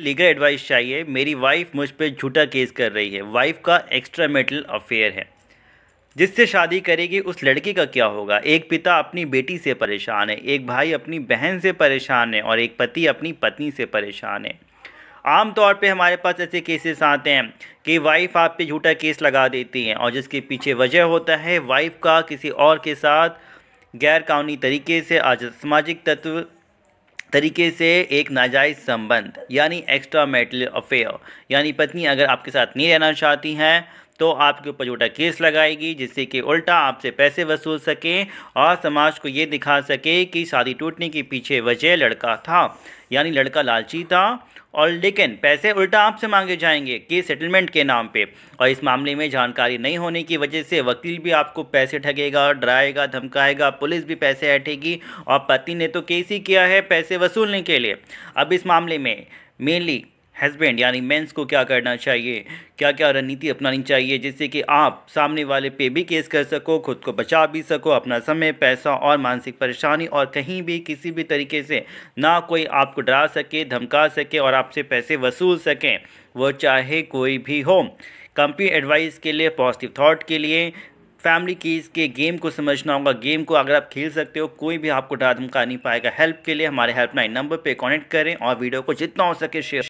legal advice चाहिए मेरी wife मुझ पर झूठा केस कर रही है वाइफ का एक्स्ट्रा मेटल अफेयर है जिससे शादी करेगी उस लड़की का क्या होगा एक पिता अपनी बेटी से परेशान है एक भाई अपनी बहन से परेशान है और एक पति अपनी पत्नी से परेशान है आम तौर पे हमारे पास ऐसे केसेस आते हैं कि वाइफ आप पे झूठा केस लगा देती हैं और जिसके पीछे वजह होता है वाइफ का किसी और के साथ गैर कानूनी तरीके से आज सामाजिक तत्व तरीके से एक नाजायज़ संबंध यानी एक्स्ट्रा मेटल अफेयर यानी पत्नी अगर आपके साथ नहीं रहना चाहती हैं तो आपके ऊपर झूठा केस लगाएगी जिससे कि उल्टा आपसे पैसे वसूल सकें और समाज को ये दिखा सके कि शादी टूटने के पीछे वजह लड़का था यानी लड़का लालची था और लेकिन पैसे उल्टा आपसे मांगे जाएंगे कि सेटलमेंट के नाम पे और इस मामले में जानकारी नहीं होने की वजह से वकील भी आपको पैसे ठगेगा डराएगा धमकाएगा पुलिस भी पैसे ऐठेगी और पति ने तो केस ही किया है पैसे वसूलने के लिए अब इस मामले में मेनली हस्बैंड यानी मेंस को क्या करना चाहिए क्या क्या रणनीति अपनानी चाहिए जिससे कि आप सामने वाले पे भी केस कर सको खुद को बचा भी सको अपना समय पैसा और मानसिक परेशानी और कहीं भी किसी भी तरीके से ना कोई आपको डरा सके धमका सके और आपसे पैसे वसूल सकें वो चाहे कोई भी हो कंपनी एडवाइस के लिए पॉजिटिव थाट के लिए फैमिली की इसके गेम को समझना होगा गेम को अगर आप खेल सकते हो कोई भी आपको डरा धमका नहीं पाएगा हेल्प के लिए हमारे हेल्पलाइन नंबर पर कॉन्टेक्ट करें और वीडियो को जितना हो सके शेयर